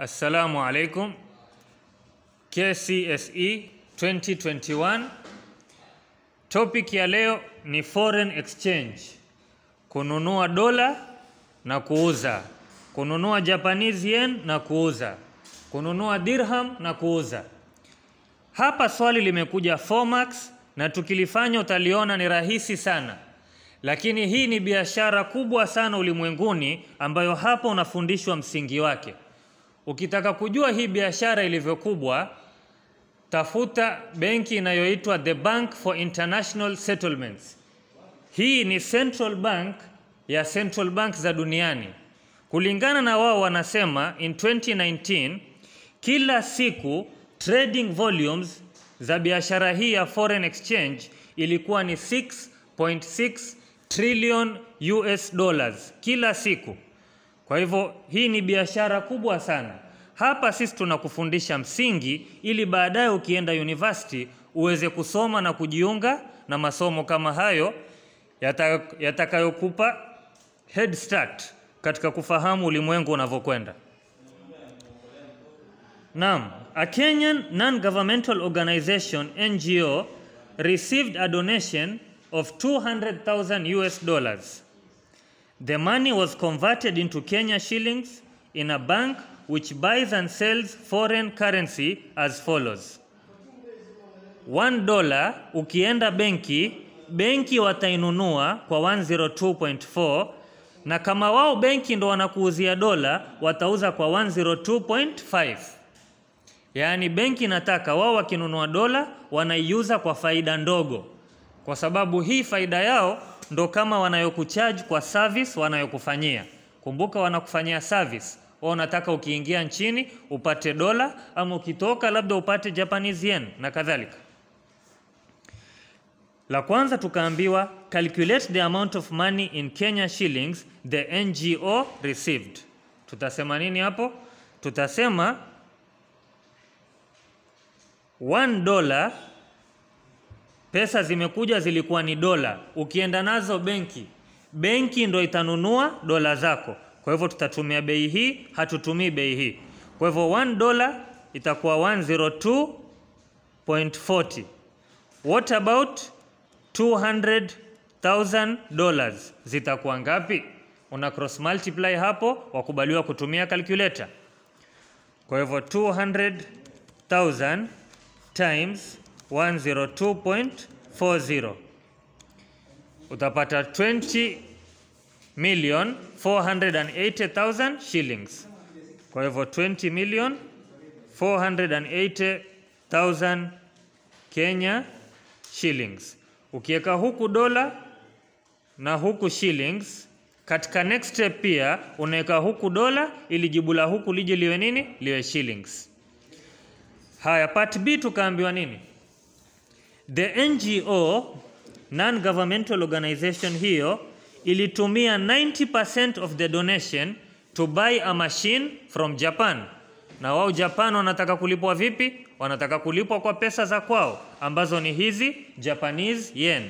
Assalamu alaikum. KCSE 2021. Topic ya leo ni foreign exchange. Kununua dola na kuuza. Kununua Japanese yen na kuuza. Kununua dirham na kuuza. Hapa swali limekuja Formax, na tukilifanya utaliona ni rahisi sana. Lakini hii ni biashara kubwa sana ulimwenguni ambayo hapa unafundishwa msingi wake. Ukitaka kujua hii biashara ilivyokubwa, tafuta benki inayoitwa The Bank for International Settlements. Hii ni central bank ya central bank za duniani. Kulingana na wao wanasema in 2019 kila siku trading volumes za biashara hii ya foreign exchange ilikuwa ni 6.6 trillion US dollars kila siku. Kwa hivyo hii ni biashara kubwa sana. Hapa sisi tunakufundisha msingi ili baadaye ukienda university uweze kusoma na kujiunga na masomo kama hayo yatakayokupa yata head start katika kufahamu ulimwengu unavyokwenda. Naam, a Kenyan non-governmental organization NGO received a donation of 200,000 US dollars The money was converted into Kenya shillings in a bank which buys and sells foreign currency as follows. One dollar ukienda benki, benki watainunua kwa 102.4 na kama wao benki ndo wanakuuzia dola, watauza kwa 102.5. Yaani benki nataka wao wakinunua dola wanaiuza kwa faida ndogo, kwa sababu hii faida yao ndo kama wanayokucharge kwa service wanayokufanyia. Kumbuka wanakufanyia service wao unataka ukiingia nchini upate dola ama ukitoka labda upate Japanese yen na kadhalika. La kwanza tukaambiwa calculate the amount of money in Kenya shillings the NGO received. Tutasema nini hapo? Tutasema 1 dollar pesa zimekuja zilikuwa ni dola, ukienda nazo benki, benki ndo itanunua dola zako. Kwa hivyo tutatumia bei hii, hatutumii bei hii. Kwa hivyo 1 dola itakuwa 102.40. What about 200,000 dollars zitakuwa ngapi? Una cross multiply hapo, wakubaliwa kutumia calculator. Kwa hivyo 200,000 times 102.40 utapata 20 million 480,000 shillings. Kwa hivyo 20 million 480,000 Kenya shillings. Ukiweka huku dola na huku shillings, katika next step pia unaweka huku dola ili jibu la huku lije liwe nini? Liwe shillings. Haya, part B tukaambiwa nini? The NGO non-governmental organization hiyo ilitumia 90% of the donation to buy a machine from Japan. Na wao Japan wanataka kulipwa vipi? Wanataka kulipwa kwa pesa za kwao ambazo ni hizi Japanese yen.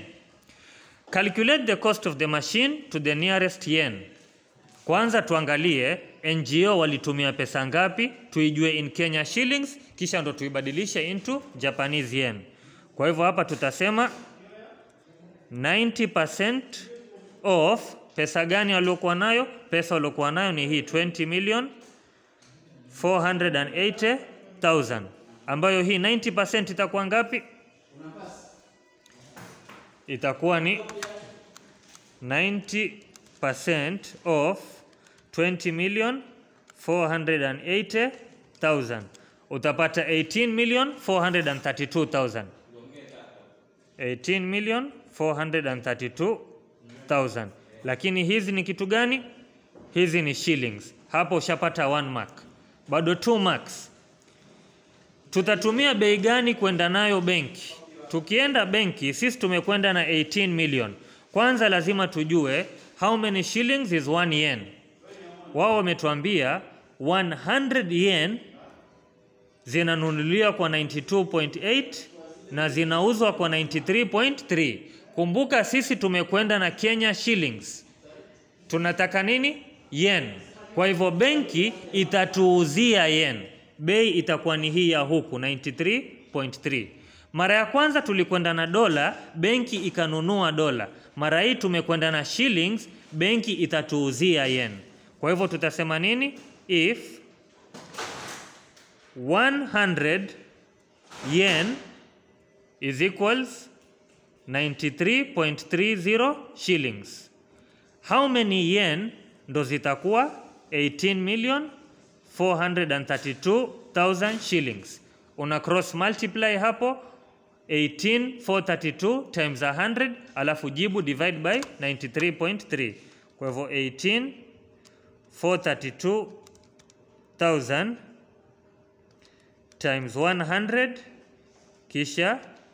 Calculate the cost of the machine to the nearest yen. Kwanza tuangalie NGO walitumia pesa ngapi, tuijue in Kenya shillings, kisha ndo tuibadilishe into Japanese yen. Kwa hivyo hapa tutasema 90% of pesa gani waliokuwa nayo? Pesa waliokuwa nayo ni hii 20 million 480,000 ambayo hii 90% itakuwa ngapi? Itakuwa ni 90% of 20 million 480,000 utapata 18 million 432,000. 18 million 432,000. Lakini hizi ni kitu gani? Hizi ni shillings. Hapo ushapata 1 mark, bado 2 marks. Tutatumia bei gani kwenda nayo benki? Tukienda benki, sisi tumekwenda na 18 million. Kwanza lazima tujue how many shillings is 1 yen. Wao wametuambia 100 yen zinanunuliwa kwa 92.8 na zinauzwa kwa 93.3. Kumbuka sisi tumekwenda na Kenya shillings, tunataka nini? Yen. Kwa hivyo benki itatuuzia yen, bei itakuwa ni hii ya huku 93.3. Mara ya kwanza tulikwenda na dola, benki ikanunua dola. Mara hii tumekwenda na shillings, benki itatuuzia yen. Kwa hivyo tutasema nini? If 100 yen is equals 93.30 shillings. How many yen ndo zitakuwa 18 million 432,000 shillings. Una cross multiply hapo 18432 times 100 alafu jibu divide by 93.3. Kwa hivyo 18432,000 times 100 kisha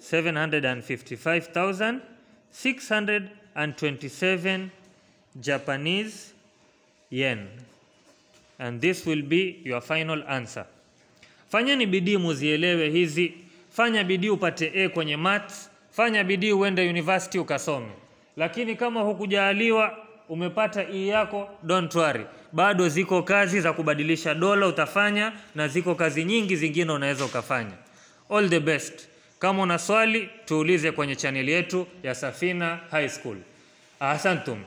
755,627 Japanese yen. And this will be your final answer. Fanyeni bidii muzielewe hizi. Fanya bidii upate A kwenye maths. Fanya bidii uende university ukasome. Lakini kama hukujaaliwa umepata E yako, don't worry. Bado ziko kazi za kubadilisha dola utafanya na ziko kazi nyingi zingine unaweza ukafanya. All the best. Kama una swali tuulize kwenye chaneli yetu ya Safina High School. Asantum.